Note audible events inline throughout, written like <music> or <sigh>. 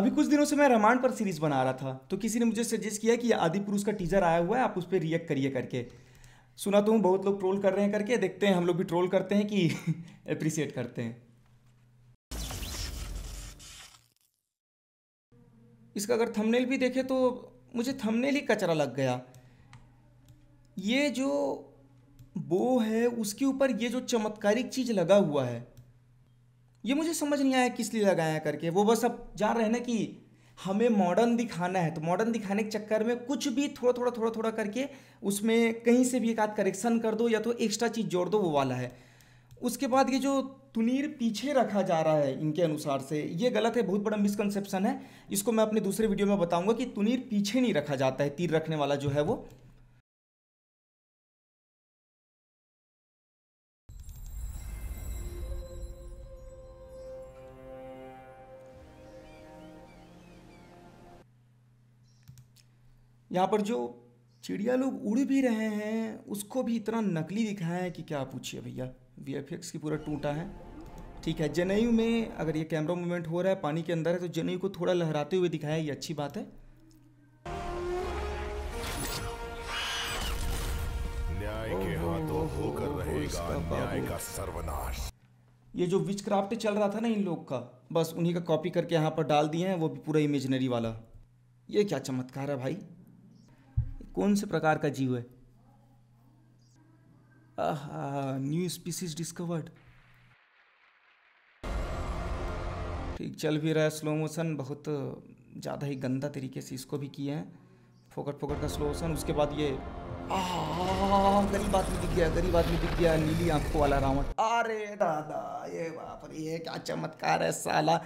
अभी कुछ दिनों से मैं रामायण पर सीरीज बना रहा था तो किसी ने मुझे सजेस्ट किया कि आदि पुरुष का टीजर आया हुआ है आप उस पर रिएक्ट करिए करके सुना तो हूँ बहुत लोग ट्रोल कर रहे हैं करके देखते हैं हम लोग भी ट्रोल करते हैं कि अप्रिसिएट <laughs> करते हैं इसका अगर थंबनेल भी देखे तो मुझे थंबनेल ही कचरा लग गया ये जो बो है उसके ऊपर ये जो चमत्कारिक चीज़ लगा हुआ है ये मुझे समझ नहीं आया किस लिए लगाया करके वो बस अब जान रहे हैं ना कि हमें मॉडर्न दिखाना है तो मॉडर्न दिखाने के चक्कर में कुछ भी थोड़ा थोड़ा थोड़ा थोड़ा करके उसमें कहीं से भी एक आध करेक्शन कर दो या तो एक्स्ट्रा चीज़ जोड़ दो वो वाला है उसके बाद ये जो तुनीर पीछे रखा जा रहा है इनके अनुसार से ये गलत है बहुत बड़ा मिसकनसेप्शन है इसको मैं अपने दूसरे वीडियो में बताऊंगा कि तुनीर पीछे नहीं रखा जाता है तीर रखने वाला जो है वो यहाँ पर जो चिड़िया लोग उड़ भी रहे हैं उसको भी इतना नकली दिखाया है कि क्या पूछिए भैया वी एफ एक्स की पूरा टूटा है ठीक है जनेयू में अगर ये कैमरा मूवमेंट हो रहा है पानी के अंदर है तो जनेयू को थोड़ा लहराते हुए दिखाया ये अच्छी बात है न्याय के हाथों होकर रहेगा न्याय का सर्वनाश ये जो विच क्राफ्ट चल रहा था ना इन लोग का बस उन्हीं का कॉपी करके यहाँ पर डाल दिए हैं वो भी पूरा इमेजनरी वाला ये क्या चमत्कार है भाई कौन से प्रकार का जीव है न्यू स्पीसीज डिस्कवर्ड ठीक चल भी रहा है स्लो मोशन बहुत ज़्यादा ही गंदा तरीके से इसको भी किए हैं फोकट फोकट का स्लो मोशन उसके बाद ये गरीब आदमी दिख गया गरीब आदमी दिख गया नीली आंखों वाला रावण अरे दादा ये बाप रे ये क्या चमत्कार है साला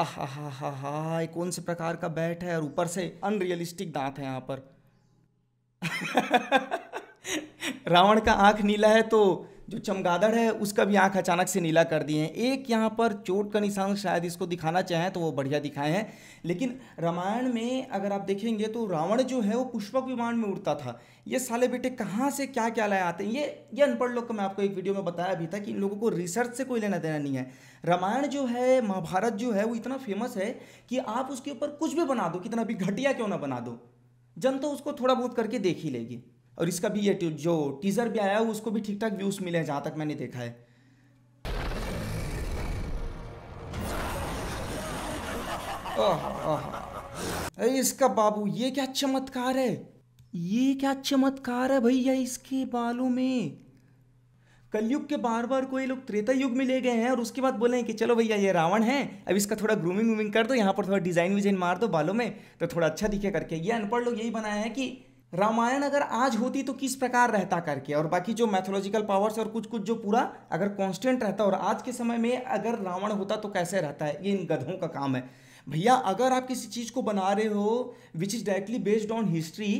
आहा हा हा हा कौन से प्रकार का बैट है और ऊपर से अनरियलिस्टिक दांत है यहाँ पर <laughs> रावण का आंख नीला है तो जो चमगादड़ है उसका भी आंख अचानक से नीला कर दिए हैं एक यहाँ पर चोट का निशान शायद इसको दिखाना चाहें तो वो बढ़िया दिखाए हैं लेकिन रामायण में अगर आप देखेंगे तो रावण जो है वो पुष्पक विमान में उड़ता था ये साले बेटे कहाँ से क्या क्या लाए आते हैं ये ये अनपढ़ लोग का मैं आपको एक वीडियो में बताया भी था कि इन लोगों को रिसर्च से कोई लेना देना नहीं है रामायण जो है महाभारत जो है वो इतना फेमस है कि आप उसके ऊपर कुछ भी बना दो कितना भी घटिया क्यों ना बना दो जनता तो उसको थोड़ा बहुत करके देख ही लेगी और इसका भी ये जो टीज़र भी आया है उसको भी ठीक ठाक व्यूज़ मिले हैं जहाँ तक मैंने देखा है ओह, अरे इसका बाबू ये क्या चमत्कार है ये क्या चमत्कार है भैया इसके बालों में कलयुग के बार बार कोई लोग त्रेता युग में ले गए हैं और उसके बाद बोले हैं कि चलो भैया ये रावण है अब इसका थोड़ा ग्रूमिंग वूमिंग कर दो यहाँ पर थोड़ा डिजाइन विजाइन मार दो बालों में तो थोड़ा अच्छा दिखे करके ये अनपढ़ लोग यही बनाया है कि रामायण अगर आज होती तो किस प्रकार रहता करके और बाकी जो मैथोलॉजिकल पावर्स और कुछ कुछ जो पूरा अगर कॉन्स्टेंट रहता और आज के समय में अगर रावण होता तो कैसे रहता है ये इन गधों का काम है भैया अगर आप किसी चीज़ को बना रहे हो which is directly based on history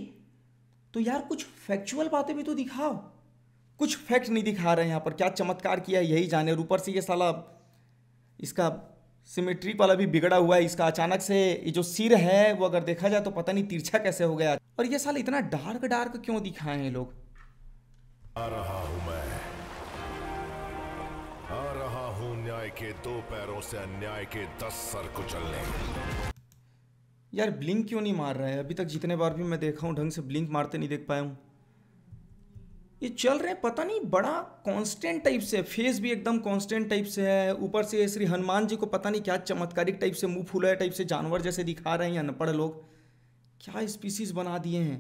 तो यार कुछ फैक्चुअल बातें भी तो दिखाओ कुछ फैक्ट नहीं दिखा रहे हैं यहाँ पर क्या चमत्कार किया है यही जाने और ऊपर से ये साला इसका सिमेट्रिक वाला भी बिगड़ा हुआ है इसका अचानक से ये जो सिर है वो अगर देखा जाए तो पता नहीं तिरछा कैसे हो गया और ये साल इतना डार्क डार्क क्यों दिखाए हैं लोग आ रहा हूं मैं आ रहा हूं न्याय के दो पैरों से अन्याय के दस सर कुचलने यार ब्लिंक क्यों नहीं मार रहा है अभी तक जितने बार भी मैं देखा हूँ ढंग से ब्लिंक मारते नहीं देख पाया हूँ ये चल रहे पता नहीं बड़ा कांस्टेंट टाइप से फेस भी एकदम कांस्टेंट टाइप से है ऊपर से श्री हनुमान जी को पता नहीं क्या चमत्कारिक टाइप से मुंह फूला टाइप से जानवर जैसे दिखा रहे हैं अनपढ़ लोग क्या स्पीसीज बना दिए हैं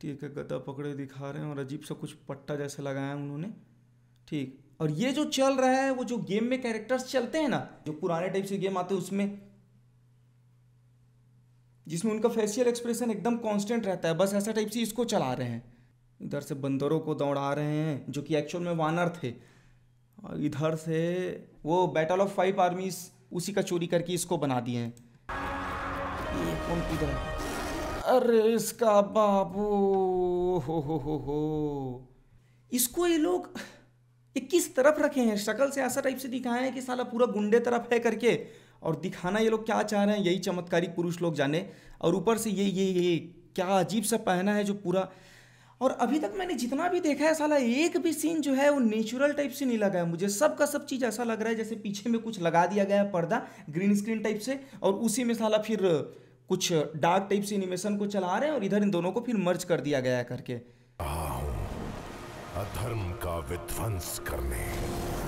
ठीक है गदा पकड़े दिखा रहे हैं और अजीब सा कुछ पट्टा जैसे लगाया है उन्होंने ठीक और ये जो चल रहा है वो जो गेम में कैरेक्टर्स चलते हैं ना जो पुराने टाइप से गेम आते हैं उसमें जिसमें उनका फेशियल एक्सप्रेशन एकदम कांस्टेंट रहता है बस ऐसा टाइप से इसको चला रहे हैं इधर से बंदरों को दौड़ा रहे हैं जो कि एक्चुअल में वानर थे इधर से वो बैटल ऑफ फाइव आर्मीज उसी का चोरी करके इसको बना दिए हैं ये कौन किधर अरे इसका बाबू हो हो हो हो इसको ये लोग एक किस तरफ रखे हैं शक्ल से ऐसा टाइप से दिखाए हैं कि साला पूरा गुंडे तरफ है करके और दिखाना ये लोग क्या चाह रहे हैं यही चमत्कारी पुरुष लोग जाने और ऊपर से ये ये ये क्या अजीब सा पहना है जो पूरा और अभी तक मैंने जितना भी देखा है साला एक भी सीन जो है वो नेचुरल टाइप से नहीं लगा है मुझे सब का सब चीज़ ऐसा लग रहा है जैसे पीछे में कुछ लगा दिया गया है पर्दा ग्रीन स्क्रीन टाइप से और उसी में साला फिर कुछ डार्क टाइप से एनिमेशन को चला रहे हैं और इधर इन दोनों को फिर मर्ज कर दिया गया है करके अधर्म का विध्वंस करने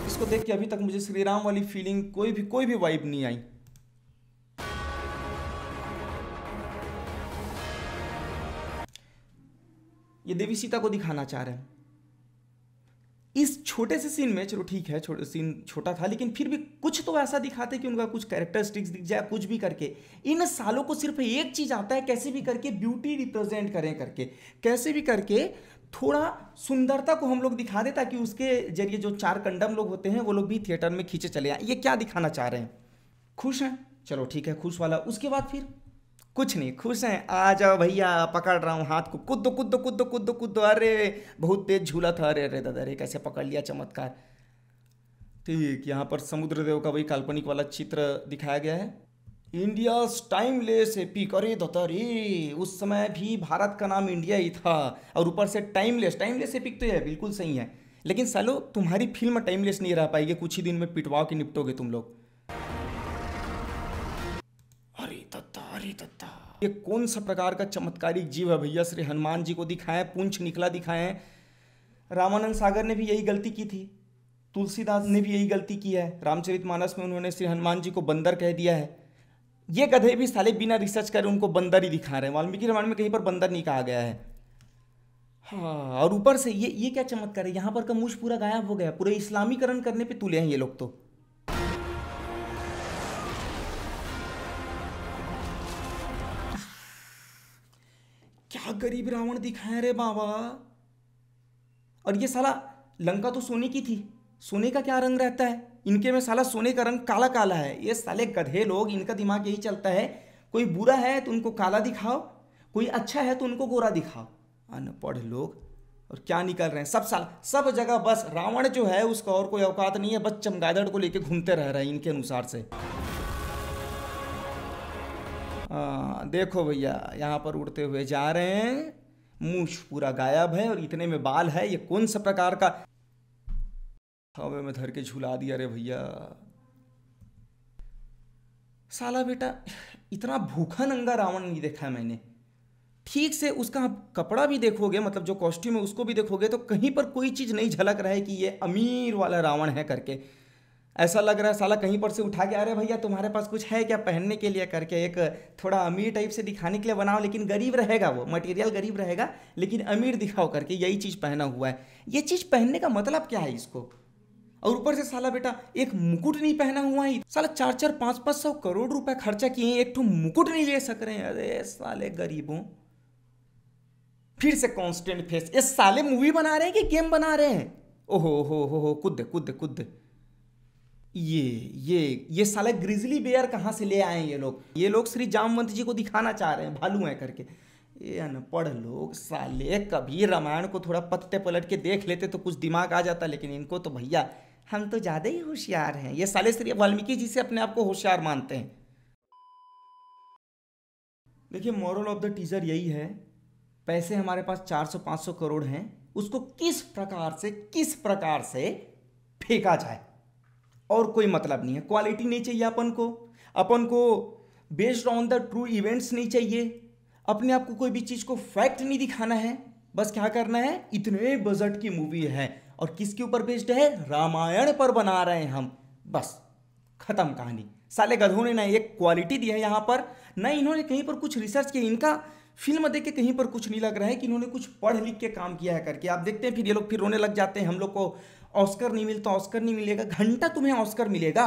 इसको देख के अभी तक मुझे श्रीराम वाली फीलिंग कोई भी कोई भी वाइब नहीं आई ये देवी सीता को दिखाना चाह रहे हैं इस छोटे से सीन में चलो ठीक है छोटे सीन छोटा था लेकिन फिर भी कुछ तो ऐसा दिखाते कि उनका कुछ कैरेक्टरिस्टिक्स दिख जाए कुछ भी करके इन सालों को सिर्फ एक चीज़ आता है कैसे भी करके ब्यूटी रिप्रेजेंट करें करके कैसे भी करके थोड़ा सुंदरता को हम लोग दिखा दे ताकि उसके जरिए जो चार कंडम लोग होते हैं वो लोग भी थिएटर में खींचे चले आए ये क्या दिखाना चाह रहे हैं खुश हैं चलो ठीक है खुश वाला उसके बाद फिर कुछ नहीं खुश हैं आ जाओ भैया पकड़ रहा हूँ हाथ को कुद दो कुद दो कुद दो कुद दो कुद दो अरे बहुत तेज झूला था अरे अरे दादा अरे कैसे पकड़ लिया चमत्कार ठीक यहाँ पर समुद्र देव का वही काल्पनिक वाला चित्र दिखाया गया है इंडिया टाइमलेस एपिक अरे दत्ता रे उस समय भी भारत का नाम इंडिया ही था और ऊपर से टाइमलेस टाइमलेस एपिक तो है बिल्कुल सही है लेकिन सालो तुम्हारी फिल्म टाइमलेस नहीं रह पाएगी कुछ ही दिन में पिटवाओ के निपटोगे तुम लोग ये कौन सा प्रकार का चमत्कारिक जीव है भैया श्री हनुमान जी को दिखाएं पूंछ निकला दिखाएं रामानंद सागर ने भी यही गलती की थी तुलसीदास ने भी यही गलती की है रामचरित मानस में उन्होंने श्री हनुमान जी को बंदर कह दिया है ये गधे भी साले बिना रिसर्च करे उनको बंदर ही दिखा रहे हैं वाल्मीकि रामायण में कहीं पर बंदर नहीं कहा गया है हाँ और ऊपर से ये ये क्या चमत्कार है यहाँ पर का मूछ पूरा गायब हो गया पूरे इस्लामीकरण करने पे तुले हैं ये लोग तो गरीब रावण दिखाया रे बाबा और ये साला लंका तो सोने की थी सोने का क्या रंग रहता है इनके में साला सोने का रंग काला काला है ये साले गधे लोग इनका दिमाग यही चलता है कोई बुरा है तो उनको काला दिखाओ कोई अच्छा है तो उनको गोरा दिखाओ अनपढ़ लोग और क्या निकल रहे हैं सब साल सब जगह बस रावण जो है उसका और कोई औकात नहीं है बस चमगादड़ को लेके घूमते रह रहे हैं इनके अनुसार से देखो भैया यहाँ पर उड़ते हुए जा रहे हैं मूछ पूरा गायब है और इतने में बाल है ये कौन सा प्रकार का हवे में धर के झुला दिया रे भैया साला बेटा इतना भूखा नंगा रावण नहीं देखा है मैंने ठीक से उसका आप कपड़ा भी देखोगे मतलब जो कॉस्ट्यूम है उसको भी देखोगे तो कहीं पर कोई चीज़ नहीं झलक रहा है कि ये अमीर वाला रावण है करके ऐसा लग रहा है साला कहीं पर से उठा के अरे भैया तुम्हारे पास कुछ है क्या पहनने के लिए करके एक थोड़ा अमीर टाइप से दिखाने के लिए बनाओ लेकिन गरीब रहेगा वो मटेरियल गरीब रहेगा लेकिन अमीर दिखाओ करके यही चीज़ पहना हुआ है ये चीज़ पहनने का मतलब क्या है इसको और ऊपर से साला बेटा एक मुकुट नहीं पहना हुआ है साला चार चार पाँच पाँच सौ करोड़ रुपए खर्चा किए एक तो मुकुट नहीं ले सक रहे हैं अरे साले गरीबों फिर से कॉन्स्टेंट फेस ये साले मूवी बना रहे हैं कि गेम बना रहे हैं ओहो हो हो हो कुद कुद कुद ये ये ये साले ग्रिजली बेयर कहाँ से ले आए ये लोग ये लोग श्री जामवंत जी को दिखाना चाह रहे हैं भालू हैं करके ये अनपढ़ लोग साले कभी रामायण को थोड़ा पत्ते पलट के देख लेते तो कुछ दिमाग आ जाता लेकिन इनको तो भैया हम तो ज़्यादा ही होशियार हैं ये साले श्री वाल्मीकि जी से अपने आप को होशियार मानते हैं देखिए मॉरल ऑफ द टीजर यही है पैसे हमारे पास 400-500 करोड़ हैं उसको किस प्रकार से किस प्रकार से फेंका जाए और कोई मतलब नहीं है क्वालिटी नहीं चाहिए अपन को अपन को based on the true events नहीं चाहिए अपने आप को कोई भी चीज़ को फैक्ट नहीं दिखाना है बस क्या करना है इतने बजट की मूवी है और किसके ऊपर बेस्ड है रामायण पर बना रहे हैं हम बस खत्म कहानी साले गधों ने ना एक क्वालिटी दी है यहाँ पर ना इन्होंने कहीं पर कुछ रिसर्च किया इनका फिल्म देख के कहीं पर कुछ नहीं लग रहा है कि इन्होंने कुछ पढ़ लिख के काम किया है करके आप देखते हैं फिर ये लोग फिर रोने लग जाते हैं हम लोग को ऑस्कर नहीं मिलता ऑस्कर नहीं मिलेगा घंटा तुम्हें ऑस्कर मिलेगा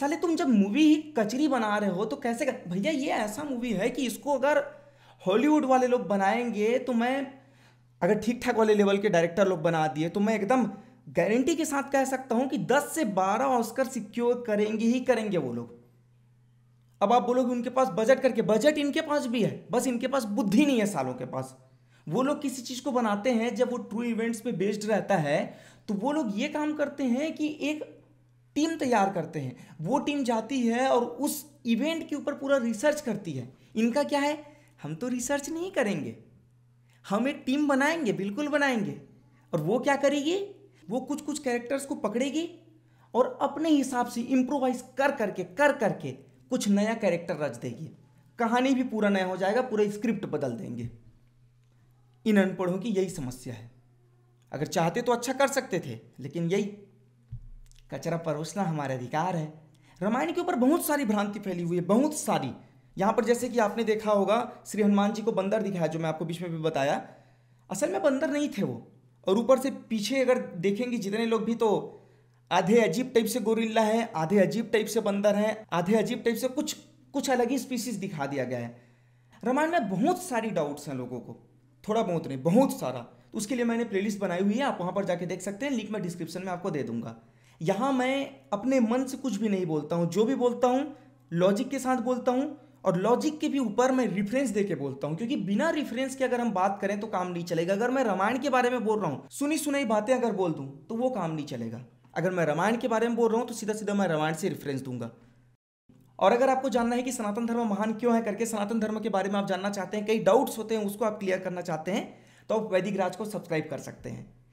साले तुम जब मूवी ही कचरी बना रहे हो तो कैसे भैया ये ऐसा मूवी है कि इसको अगर हॉलीवुड वाले लोग बनाएंगे तो मैं अगर ठीक ठाक वाले लेवल के डायरेक्टर लोग बना दिए तो मैं एकदम गारंटी के साथ कह सकता हूं कि 10 से 12 ऑस्कर सिक्योर करेंगे ही करेंगे वो लोग अब आप बोलोगे उनके पास बजट करके बजट इनके पास भी है बस इनके पास बुद्धि नहीं है सालों के पास वो लोग किसी चीज़ को बनाते हैं जब वो ट्रू इवेंट्स पे बेस्ड रहता है तो वो लोग ये काम करते हैं कि एक टीम तैयार करते हैं वो टीम जाती है और उस इवेंट के ऊपर पूरा रिसर्च करती है इनका क्या है हम तो रिसर्च नहीं करेंगे हम एक टीम बनाएंगे बिल्कुल बनाएंगे और वो क्या करेगी वो कुछ कुछ कैरेक्टर्स को पकड़ेगी और अपने हिसाब से इम्प्रोवाइज कर करके कर करके कुछ नया कैरेक्टर रच देगी कहानी भी पूरा नया हो जाएगा पूरा स्क्रिप्ट बदल देंगे इन अनपढ़ों की यही समस्या है अगर चाहते तो अच्छा कर सकते थे लेकिन यही कचरा परोसना हमारा अधिकार है रामायण के ऊपर बहुत सारी भ्रांति फैली हुई है बहुत सारी यहाँ पर जैसे कि आपने देखा होगा श्री हनुमान जी को बंदर दिखाया जो मैं आपको बीच में भी बताया असल में बंदर नहीं थे वो और ऊपर से पीछे अगर देखेंगे जितने लोग भी तो आधे अजीब टाइप से गोरिल्ला है आधे अजीब टाइप से बंदर है आधे अजीब टाइप से कुछ कुछ अलग ही स्पीसीज दिखा दिया गया है रामायण में बहुत सारी डाउट्स हैं लोगों को थोड़ा बहुत नहीं बहुत सारा तो उसके लिए मैंने प्लेलिस्ट बनाई हुई है आप वहाँ पर जाके देख सकते हैं लिंक मैं डिस्क्रिप्शन में आपको दे दूंगा यहाँ मैं अपने मन से कुछ भी नहीं बोलता हूँ जो भी बोलता हूँ लॉजिक के साथ बोलता हूँ और लॉजिक के भी ऊपर मैं रिफरेंस दे के बोलता हूँ क्योंकि बिना रिफरेंस के अगर हम बात करें तो काम नहीं चलेगा अगर मैं रामायण के बारे में बोल रहा हूँ सुनी सुनाई बातें अगर बोल दूँ तो वो काम नहीं चलेगा अगर मैं रामायण के बारे में बोल रहा हूँ तो सीधा सीधा मैं रामायण से रेफरेंस दूंगा और अगर आपको जानना है कि सनातन धर्म महान क्यों है करके सनातन धर्म के बारे में आप जानना चाहते हैं कई डाउट्स होते हैं उसको आप क्लियर करना चाहते हैं तो आप वैदिक राज को सब्सक्राइब कर सकते हैं